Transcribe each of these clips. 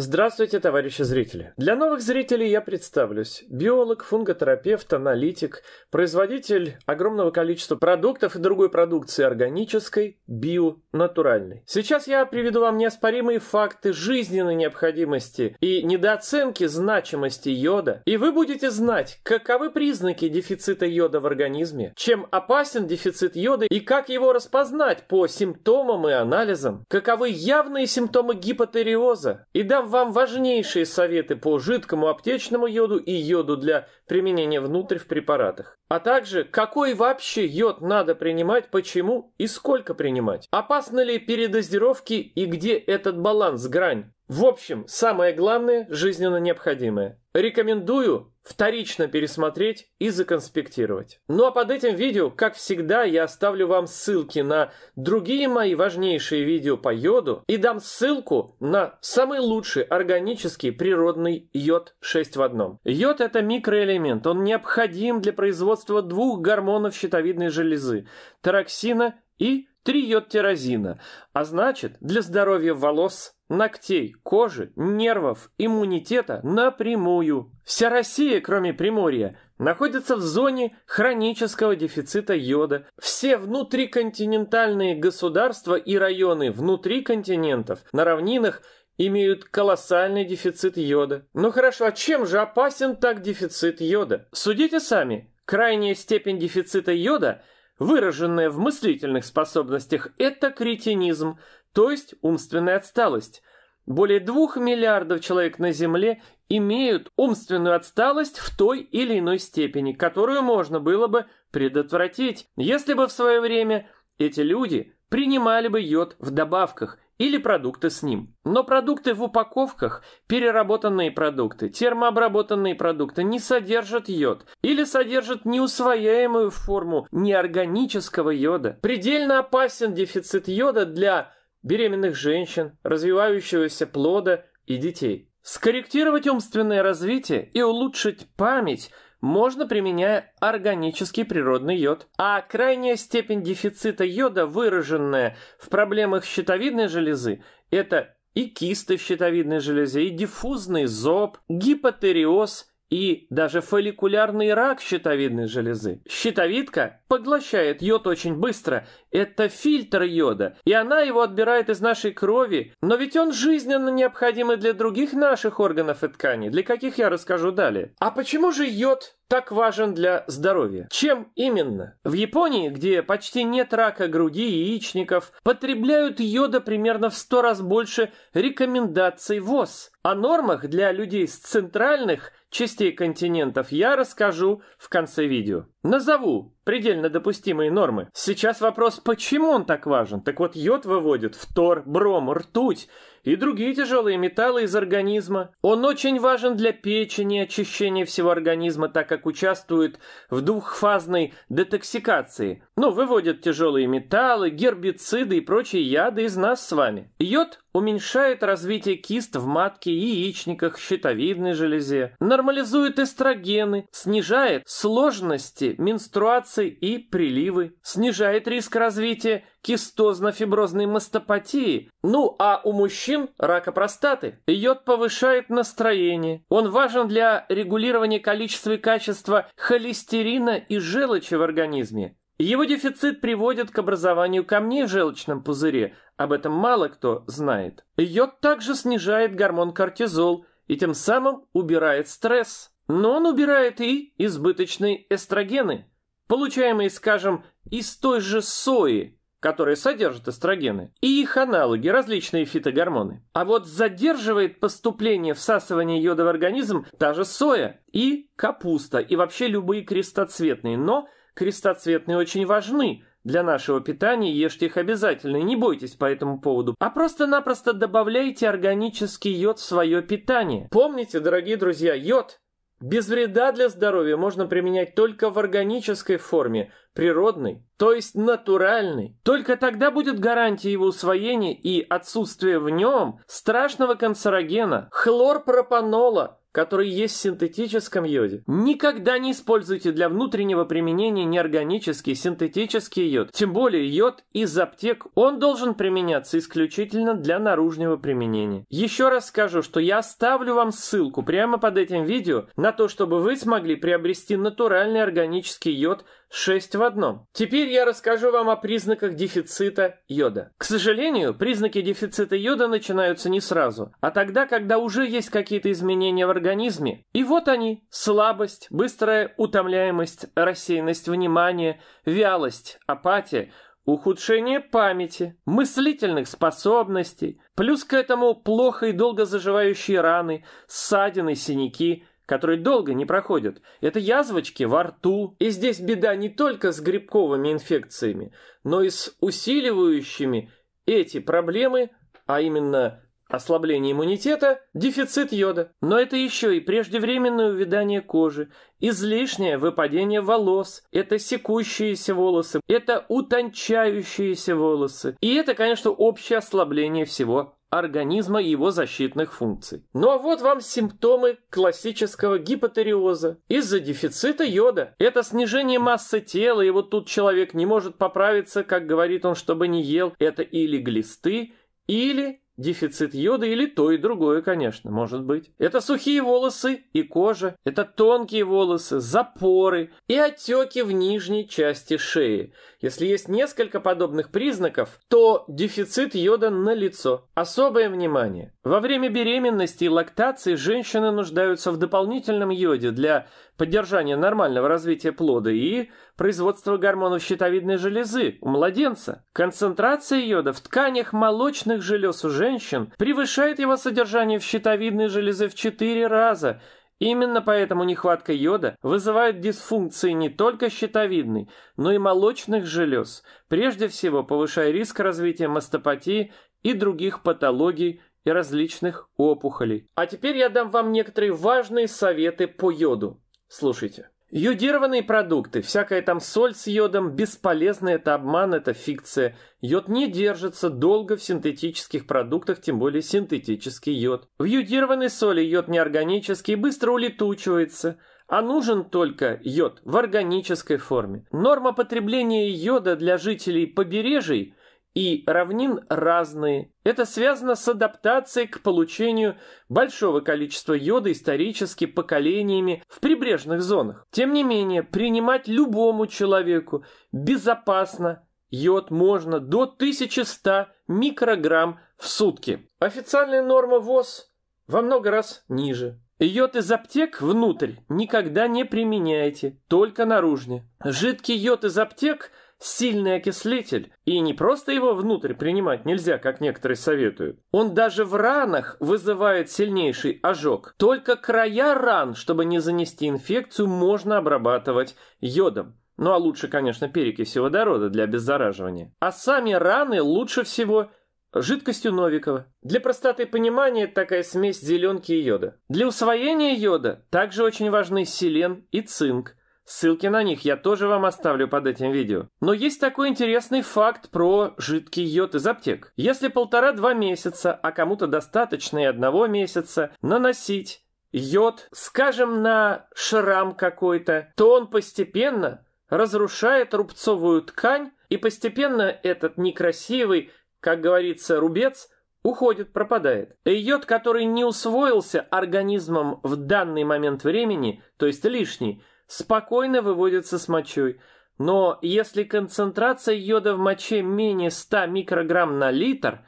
Здравствуйте, товарищи зрители! Для новых зрителей я представлюсь. Биолог, фунготерапевт, аналитик, производитель огромного количества продуктов и другой продукции органической, био, натуральной. Сейчас я приведу вам неоспоримые факты жизненной необходимости и недооценки значимости йода, и вы будете знать, каковы признаки дефицита йода в организме, чем опасен дефицит йода и как его распознать по симптомам и анализам, каковы явные симптомы гипотериоза, и дам вам важнейшие советы по жидкому аптечному йоду и йоду для применения внутрь в препаратах. А также, какой вообще йод надо принимать, почему и сколько принимать. Опасны ли передозировки и где этот баланс, грань. В общем, самое главное, жизненно необходимое. Рекомендую вторично пересмотреть и законспектировать. Ну а под этим видео, как всегда, я оставлю вам ссылки на другие мои важнейшие видео по йоду и дам ссылку на самый лучший органический природный йод 6 в одном. Йод это микроэлемент, он необходим для производства двух гормонов щитовидной железы – тараксина и триодтиразина, а значит для здоровья волос – ногтей, кожи, нервов, иммунитета напрямую. Вся Россия, кроме Приморья, находится в зоне хронического дефицита йода. Все внутриконтинентальные государства и районы внутри континентов на равнинах имеют колоссальный дефицит йода. Ну хорошо, а чем же опасен так дефицит йода? Судите сами. Крайняя степень дефицита йода, выраженная в мыслительных способностях, это кретинизм – то есть умственная отсталость. Более двух миллиардов человек на Земле имеют умственную отсталость в той или иной степени, которую можно было бы предотвратить, если бы в свое время эти люди принимали бы йод в добавках или продукты с ним. Но продукты в упаковках, переработанные продукты, термообработанные продукты не содержат йод или содержат неусвояемую форму неорганического йода. Предельно опасен дефицит йода для беременных женщин, развивающегося плода и детей. Скорректировать умственное развитие и улучшить память можно применяя органический природный йод. А крайняя степень дефицита йода, выраженная в проблемах щитовидной железы, это и кисты в щитовидной железе, и диффузный зоб, гипотериоз и даже фолликулярный рак щитовидной железы. Щитовидка поглощает йод очень быстро. Это фильтр йода, и она его отбирает из нашей крови. Но ведь он жизненно необходим и для других наших органов и тканей, для каких я расскажу далее. А почему же йод так важен для здоровья. Чем именно? В Японии, где почти нет рака груди и яичников, потребляют йода примерно в 100 раз больше рекомендаций ВОЗ. О нормах для людей с центральных частей континентов я расскажу в конце видео. Назову предельно допустимые нормы. Сейчас вопрос, почему он так важен? Так вот, йод выводит в тор бром, ртуть и другие тяжелые металлы из организма. Он очень важен для печени, очищения всего организма, так как участвует в двухфазной детоксикации – ну, выводят тяжелые металлы, гербициды и прочие яды из нас с вами. Йод уменьшает развитие кист в матке, яичниках, щитовидной железе, нормализует эстрогены, снижает сложности менструации и приливы, снижает риск развития кистозно-фиброзной мастопатии. Ну, а у мужчин рака простаты. Йод повышает настроение. Он важен для регулирования количества и качества холестерина и желчи в организме. Его дефицит приводит к образованию камней в желчном пузыре, об этом мало кто знает. Йод также снижает гормон кортизол и тем самым убирает стресс. Но он убирает и избыточные эстрогены, получаемые, скажем, из той же сои, которые содержат эстрогены, и их аналоги, различные фитогормоны. А вот задерживает поступление всасывания йода в организм та же соя и капуста, и вообще любые крестоцветные, но Крестоцветные очень важны. Для нашего питания ешьте их обязательно и не бойтесь по этому поводу. А просто-напросто добавляйте органический йод в свое питание. Помните, дорогие друзья, йод без вреда для здоровья можно применять только в органической форме, природной, то есть натуральной. Только тогда будет гарантия его усвоения и отсутствие в нем страшного канцерогена, хлорпропанола, который есть в синтетическом йоде. Никогда не используйте для внутреннего применения неорганический синтетический йод, тем более йод из аптек. Он должен применяться исключительно для наружного применения. Еще раз скажу, что я оставлю вам ссылку прямо под этим видео на то, чтобы вы смогли приобрести натуральный органический йод 6 в одном. Теперь я расскажу вам о признаках дефицита йода. К сожалению, признаки дефицита йода начинаются не сразу, а тогда, когда уже есть какие-то изменения в организме. И вот они. Слабость, быстрая утомляемость, рассеянность внимания, вялость, апатия, ухудшение памяти, мыслительных способностей, плюс к этому плохо и долго заживающие раны, ссадины, синяки – которые долго не проходят. Это язвочки во рту. И здесь беда не только с грибковыми инфекциями, но и с усиливающими эти проблемы, а именно ослабление иммунитета, дефицит йода. Но это еще и преждевременное увядание кожи, излишнее выпадение волос, это секущиеся волосы, это утончающиеся волосы. И это, конечно, общее ослабление всего организма и его защитных функций. Ну а вот вам симптомы классического гипотериоза из-за дефицита йода. Это снижение массы тела, и вот тут человек не может поправиться, как говорит он, чтобы не ел. Это или глисты, или Дефицит йода или то и другое, конечно, может быть. Это сухие волосы и кожа, это тонкие волосы, запоры и отеки в нижней части шеи. Если есть несколько подобных признаков, то дефицит йода налицо. Особое внимание. Во время беременности и лактации женщины нуждаются в дополнительном йоде для поддержания нормального развития плода и производства гормонов щитовидной железы у младенца. Концентрация йода в тканях молочных желез у женщин превышает его содержание в щитовидной железе в 4 раза – Именно поэтому нехватка йода вызывает дисфункции не только щитовидной, но и молочных желез, прежде всего повышая риск развития мастопатии и других патологий и различных опухолей. А теперь я дам вам некоторые важные советы по йоду. Слушайте. Йодированные продукты, всякая там соль с йодом, бесполезно, это обман, это фикция. Йод не держится долго в синтетических продуктах, тем более синтетический йод. В йодированной соли йод неорганический, и быстро улетучивается, а нужен только йод в органической форме. Норма потребления йода для жителей побережий и равнин разные. Это связано с адаптацией к получению большого количества йода исторически поколениями в прибрежных зонах. Тем не менее, принимать любому человеку безопасно йод можно до 1100 микрограмм в сутки. Официальная норма ВОЗ во много раз ниже. Йод из аптек внутрь никогда не применяйте, только наружне. Жидкий йод из аптек – сильный окислитель, и не просто его внутрь принимать нельзя, как некоторые советуют. Он даже в ранах вызывает сильнейший ожог. Только края ран, чтобы не занести инфекцию, можно обрабатывать йодом. Ну а лучше, конечно, перекиси водорода для обеззараживания. А сами раны лучше всего жидкостью Новикова. Для простоты понимания такая смесь зеленки и йода. Для усвоения йода также очень важны селен и цинк. Ссылки на них я тоже вам оставлю под этим видео. Но есть такой интересный факт про жидкий йод из аптек. Если полтора-два месяца, а кому-то достаточно и одного месяца, наносить йод, скажем, на шрам какой-то, то он постепенно разрушает рубцовую ткань, и постепенно этот некрасивый, как говорится, рубец уходит, пропадает. И йод, который не усвоился организмом в данный момент времени, то есть лишний – спокойно выводится с мочой. Но если концентрация йода в моче менее 100 микрограмм на литр,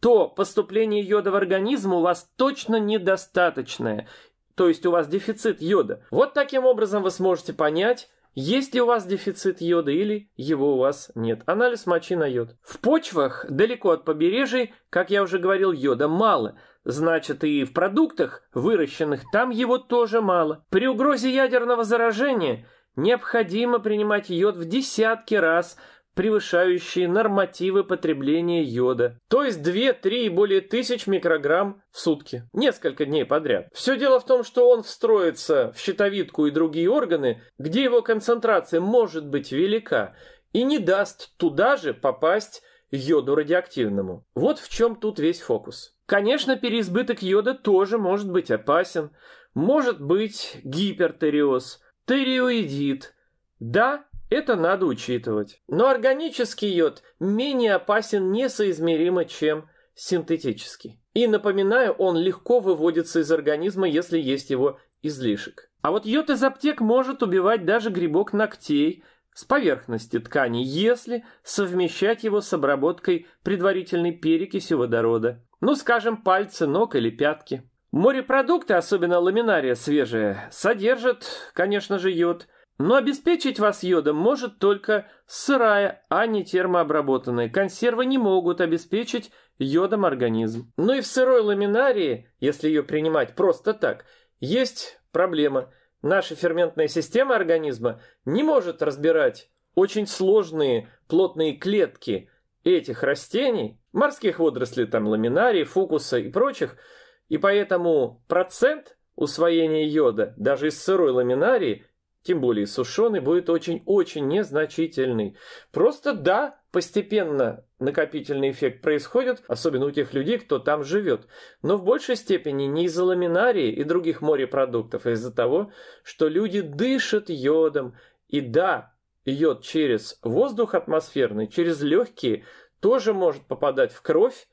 то поступление йода в организм у вас точно недостаточное, то есть у вас дефицит йода. Вот таким образом вы сможете понять, есть ли у вас дефицит йода или его у вас нет. Анализ мочи на йод. В почвах далеко от побережья, как я уже говорил, йода мало. Значит, и в продуктах, выращенных там, его тоже мало. При угрозе ядерного заражения необходимо принимать йод в десятки раз – превышающие нормативы потребления йода, то есть 2-3 и более тысяч микрограмм в сутки, несколько дней подряд. Все дело в том, что он встроится в щитовидку и другие органы, где его концентрация может быть велика, и не даст туда же попасть йоду радиоактивному. Вот в чем тут весь фокус. Конечно, переизбыток йода тоже может быть опасен. Может быть гипертериоз, тиреоидит, Да, это надо учитывать. Но органический йод менее опасен несоизмеримо, чем синтетический. И, напоминаю, он легко выводится из организма, если есть его излишек. А вот йод из аптек может убивать даже грибок ногтей с поверхности ткани, если совмещать его с обработкой предварительной перекисью водорода. Ну, скажем, пальцы, ног или пятки. Морепродукты, особенно ламинария свежая, содержат, конечно же, йод – но обеспечить вас йодом может только сырая, а не термообработанная. Консервы не могут обеспечить йодом организм. Но ну и в сырой ламинарии, если ее принимать просто так, есть проблема. Наша ферментная система организма не может разбирать очень сложные плотные клетки этих растений, морских водорослей, там ламинарии, фукуса и прочих, и поэтому процент усвоения йода даже из сырой ламинарии – тем более сушеный, будет очень-очень незначительный. Просто да, постепенно накопительный эффект происходит, особенно у тех людей, кто там живет. Но в большей степени не из-за ламинарии и других морепродуктов, а из-за того, что люди дышат йодом. И да, йод через воздух атмосферный, через легкие тоже может попадать в кровь,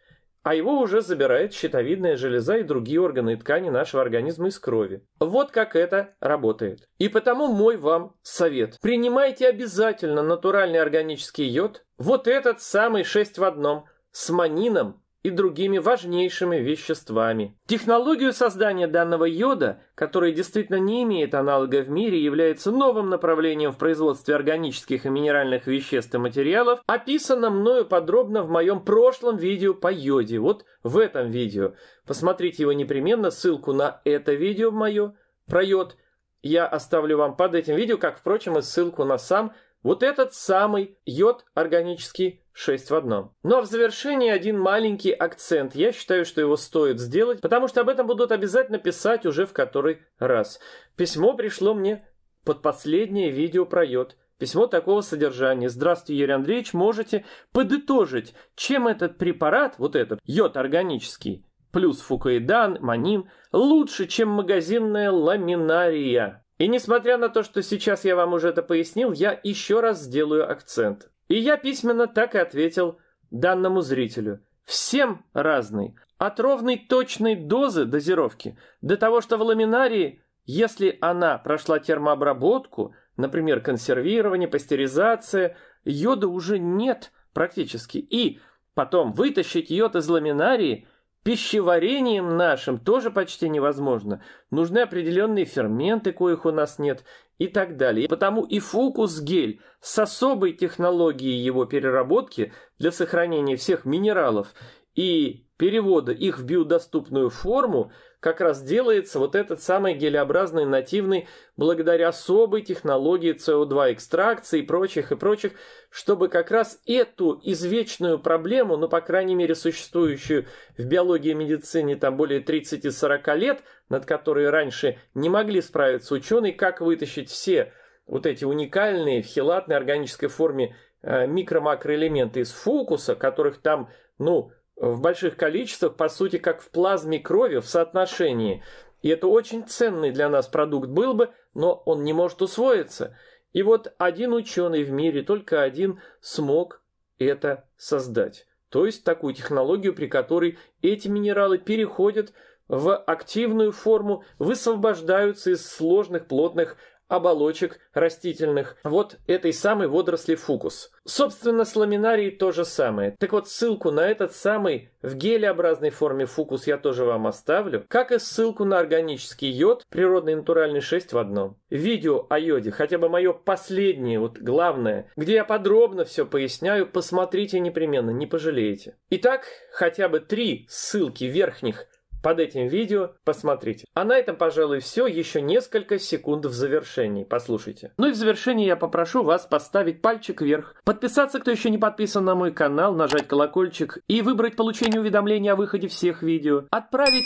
а его уже забирает щитовидная железа и другие органы и ткани нашего организма из крови. Вот как это работает. И потому мой вам совет. Принимайте обязательно натуральный органический йод, вот этот самый 6 в одном, с манином и другими важнейшими веществами. Технологию создания данного йода, который действительно не имеет аналога в мире, является новым направлением в производстве органических и минеральных веществ и материалов, описано мною подробно в моем прошлом видео по йоде, вот в этом видео. Посмотрите его непременно, ссылку на это видео мое про йод я оставлю вам под этим видео, как, впрочем, и ссылку на сам вот этот самый йод органический шесть в одном. Ну а в завершении один маленький акцент. Я считаю, что его стоит сделать, потому что об этом будут обязательно писать уже в который раз. Письмо пришло мне под последнее видео про йод. Письмо такого содержания. Здравствуйте, Юрий Андреевич. Можете подытожить, чем этот препарат, вот этот, йод органический, плюс фукаидан, манин, лучше, чем магазинная ламинария. И несмотря на то, что сейчас я вам уже это пояснил, я еще раз сделаю акцент. И я письменно так и ответил данному зрителю. Всем разный. От ровной точной дозы дозировки до того, что в ламинарии, если она прошла термообработку, например, консервирование, пастеризация, йода уже нет практически. И потом вытащить йод из ламинарии – Пищеварением нашим тоже почти невозможно. Нужны определенные ферменты, коих у нас нет, и так далее. Потому и фукус-гель с особой технологией его переработки для сохранения всех минералов и перевода их в биодоступную форму как раз делается вот этот самый гелеобразный нативный благодаря особой технологии СО2 экстракции и прочих и прочих, чтобы как раз эту извечную проблему, ну по крайней мере существующую в биологии и медицине там более 30-40 лет, над которой раньше не могли справиться ученые, как вытащить все вот эти уникальные в хелатной органической форме э, микро-макроэлементы из фокуса, которых там, ну, в больших количествах, по сути, как в плазме крови в соотношении. И это очень ценный для нас продукт был бы, но он не может усвоиться. И вот один ученый в мире, только один, смог это создать. То есть такую технологию, при которой эти минералы переходят в активную форму, высвобождаются из сложных плотных оболочек растительных вот этой самой водоросли фукус. Собственно, с ламинарией то же самое. Так вот, ссылку на этот самый в гелеобразной форме фукус я тоже вам оставлю, как и ссылку на органический йод, природный натуральный 6 в одном. Видео о йоде, хотя бы мое последнее, вот главное, где я подробно все поясняю, посмотрите непременно, не пожалеете. Итак, хотя бы три ссылки верхних под этим видео, посмотрите. А на этом, пожалуй, все. Еще несколько секунд в завершении. Послушайте. Ну и в завершении я попрошу вас поставить пальчик вверх, подписаться, кто еще не подписан на мой канал, нажать колокольчик и выбрать получение уведомления о выходе всех видео, отправить